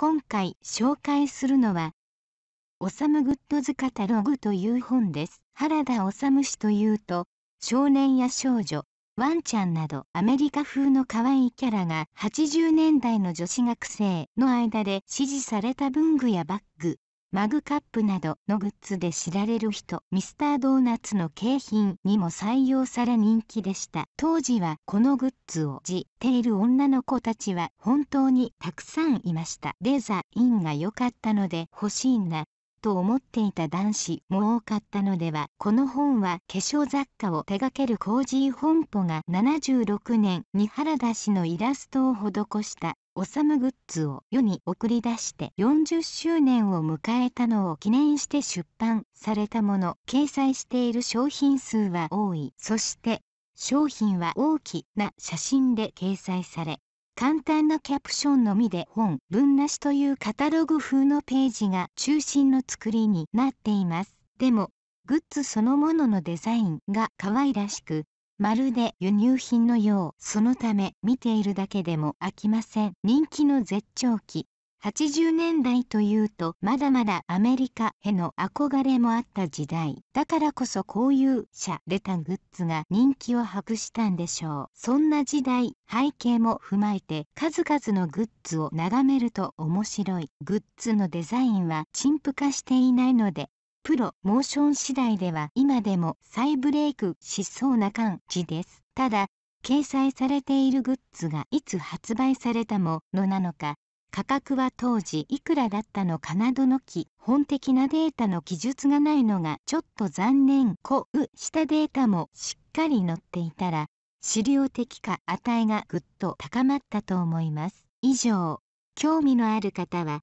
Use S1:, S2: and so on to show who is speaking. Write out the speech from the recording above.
S1: 今回紹介するのは、オサムグッドズカタログという本です。原田治氏というと、少年や少女、ワンちゃんなどアメリカ風の可愛いキャラが80年代の女子学生の間で支持された文具やバッグ、マグカップなどのグッズで知られる人ミスタードーナツの景品にも採用され人気でした当時はこのグッズをじ、っている女の子たちは本当にたくさんいましたレザインが良かったので欲しいなと思っていた男子も多かったのではこの本は化粧雑貨を手掛けるコージー本舗が76年に原田氏のイラストを施したオサムグッズを世に送り出して40周年を迎えたのを記念して出版されたもの掲載している商品数は多いそして商品は大きな写真で掲載され簡単なキャプションのみで本文なしというカタログ風のページが中心の作りになっていますでもグッズそのもののデザインが可愛らしくまるで輸入品のようそのため見ているだけでも飽きません人気の絶頂期80年代というとまだまだアメリカへの憧れもあった時代だからこそこういう洒落たグッズが人気を博したんでしょうそんな時代背景も踏まえて数々のグッズを眺めると面白いグッズのデザインは陳腐化していないのでプロモーション次第では今でも再ブレイクしそうな感じです。ただ、掲載されているグッズがいつ発売されたものなのか、価格は当時いくらだったのかなどの基本的なデータの記述がないのがちょっと残念こうしたデータもしっかり載っていたら資料的か値がぐっと高まったと思います以上興味のある方は